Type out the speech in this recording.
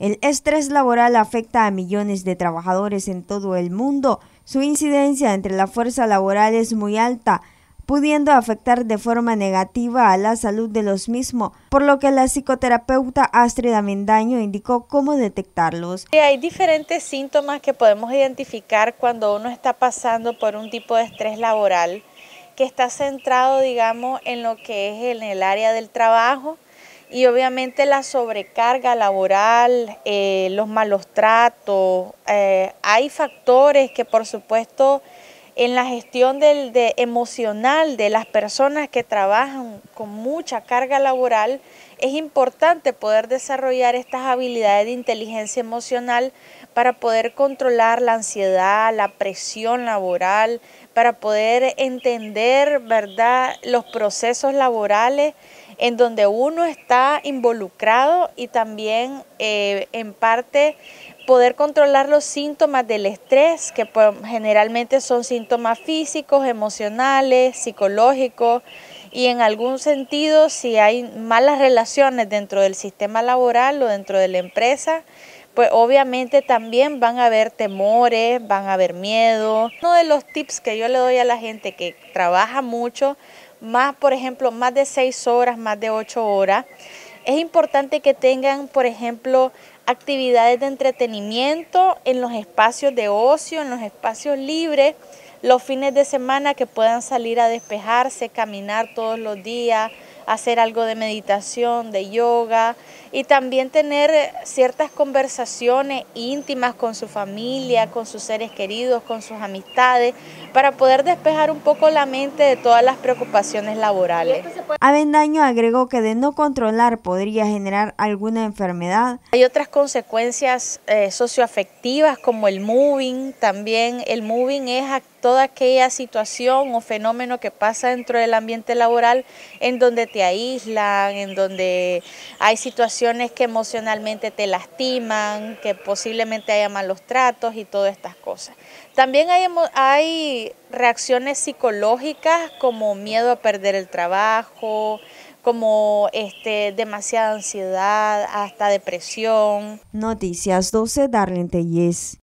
El estrés laboral afecta a millones de trabajadores en todo el mundo. Su incidencia entre la fuerza laboral es muy alta, pudiendo afectar de forma negativa a la salud de los mismos, por lo que la psicoterapeuta Astrid Amendaño indicó cómo detectarlos. Hay diferentes síntomas que podemos identificar cuando uno está pasando por un tipo de estrés laboral que está centrado, digamos, en lo que es en el área del trabajo, y obviamente la sobrecarga laboral, eh, los malos tratos, eh, hay factores que por supuesto en la gestión del, de, emocional de las personas que trabajan con mucha carga laboral, es importante poder desarrollar estas habilidades de inteligencia emocional para poder controlar la ansiedad, la presión laboral, para poder entender, ¿verdad?, los procesos laborales en donde uno está involucrado y también eh, en parte poder controlar los síntomas del estrés, que pues, generalmente son síntomas físicos, emocionales, psicológicos, y en algún sentido si hay malas relaciones dentro del sistema laboral o dentro de la empresa, pues obviamente también van a haber temores, van a haber miedo. Uno de los tips que yo le doy a la gente que trabaja mucho, más por ejemplo, más de seis horas, más de ocho horas, es importante que tengan, por ejemplo, actividades de entretenimiento en los espacios de ocio, en los espacios libres, los fines de semana que puedan salir a despejarse, caminar todos los días, hacer algo de meditación, de yoga, y también tener eh, ciertas conversaciones íntimas con su familia, con sus seres queridos, con sus amistades, para poder despejar un poco la mente de todas las preocupaciones laborales. Avendaño agregó que de no controlar podría generar alguna enfermedad. Hay otras consecuencias eh, socioafectivas como el moving, también el moving es toda aquella situación o fenómeno que pasa dentro del ambiente laboral en donde te aíslan, en donde hay situaciones que emocionalmente te lastiman, que posiblemente haya malos tratos y todas estas cosas. También hay, reacciones psicológicas como miedo a perder el trabajo, como este, demasiada ansiedad, hasta depresión. Noticias 12, Darlene Tellez.